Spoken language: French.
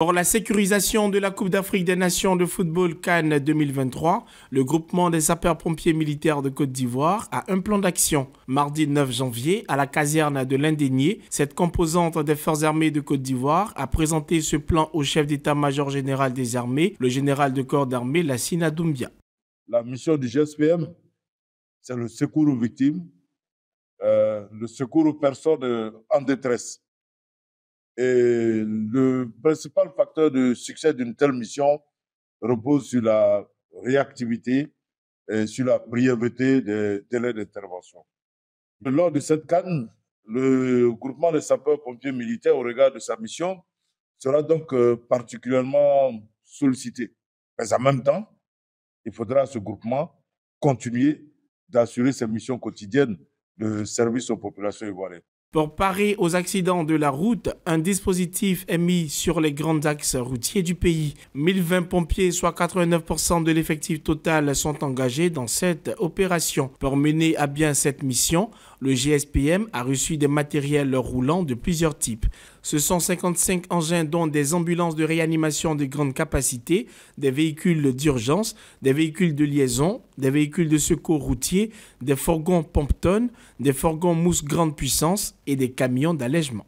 Pour la sécurisation de la Coupe d'Afrique des Nations de football Cannes 2023, le groupement des sapeurs-pompiers militaires de Côte d'Ivoire a un plan d'action. Mardi 9 janvier, à la caserne de l'Indénier, cette composante des forces armées de Côte d'Ivoire a présenté ce plan au chef d'état-major général des armées, le général de corps d'armée Lassina Doumbia. La mission du GSPM, c'est le secours aux victimes, euh, le secours aux personnes euh, en détresse. Et le principal facteur de succès d'une telle mission repose sur la réactivité et sur la brièveté des délais d'intervention. Lors de cette canne, le groupement des sapeurs-pompiers militaires, au regard de sa mission, sera donc euh, particulièrement sollicité. Mais en même temps, il faudra à ce groupement continuer d'assurer ses missions quotidiennes de service aux populations ivoiriennes. Pour parer aux accidents de la route, un dispositif est mis sur les grands axes routiers du pays. 1020 pompiers, soit 89% de l'effectif total, sont engagés dans cette opération. Pour mener à bien cette mission, le GSPM a reçu des matériels roulants de plusieurs types. Ce sont 55 engins dont des ambulances de réanimation de grande capacité, des véhicules d'urgence, des véhicules de liaison des véhicules de secours routiers, des fourgons Pompton, des fourgons mousse grande puissance et des camions d'allègement.